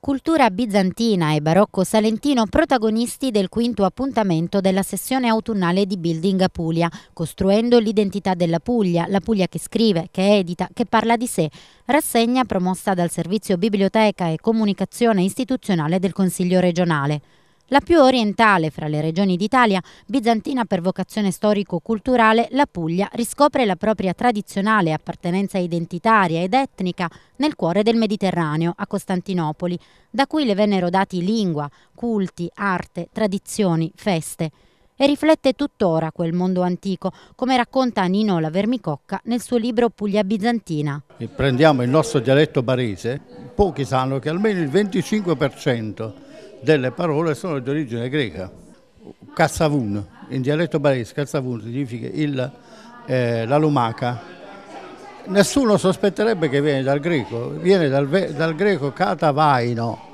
cultura bizantina e barocco salentino protagonisti del quinto appuntamento della sessione autunnale di Building Apulia, costruendo l'identità della Puglia, la Puglia che scrive, che edita, che parla di sé, rassegna promossa dal Servizio Biblioteca e Comunicazione Istituzionale del Consiglio regionale. La più orientale fra le regioni d'Italia, bizantina per vocazione storico-culturale, la Puglia riscopre la propria tradizionale appartenenza identitaria ed etnica nel cuore del Mediterraneo, a Costantinopoli, da cui le vennero dati lingua, culti, arte, tradizioni, feste. E riflette tuttora quel mondo antico, come racconta Nino La Vermicocca nel suo libro Puglia Bizantina. Prendiamo il nostro dialetto barese, pochi sanno che almeno il 25% delle parole sono di origine greca. Cazzavun, in dialetto barese, cazzavun significa il, eh, la lumaca. Nessuno sospetterebbe che viene dal greco, viene dal, dal greco catavaino,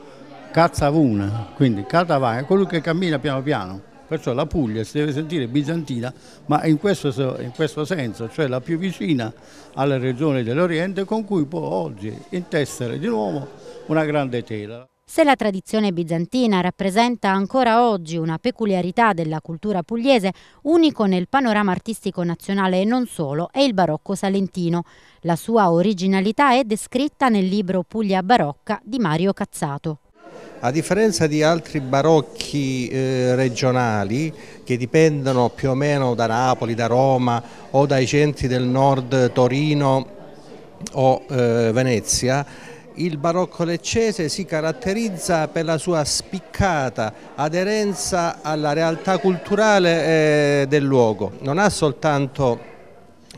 cazzavun, quindi catavaino, colui che cammina piano piano. Perciò la Puglia si deve sentire bizantina, ma in questo, in questo, senso, cioè la più vicina alle regioni dell'Oriente con cui può oggi intessere di nuovo una grande tela. Se la tradizione bizantina rappresenta ancora oggi una peculiarità della cultura pugliese, unico nel panorama artistico nazionale e non solo è il barocco salentino. La sua originalità è descritta nel libro Puglia barocca di Mario Cazzato. A differenza di altri barocchi eh, regionali che dipendono più o meno da Napoli, da Roma o dai centri del nord Torino o eh, Venezia, il barocco leccese si caratterizza per la sua spiccata aderenza alla realtà culturale eh, del luogo. Non ha soltanto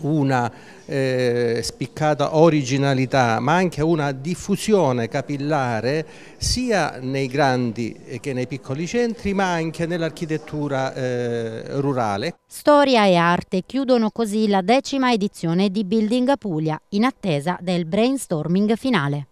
una eh, spiccata originalità ma anche una diffusione capillare sia nei grandi eh, che nei piccoli centri ma anche nell'architettura rurale. Storia e arte chiudono così la decima edizione di Building Apulia in attesa del brainstorming finale.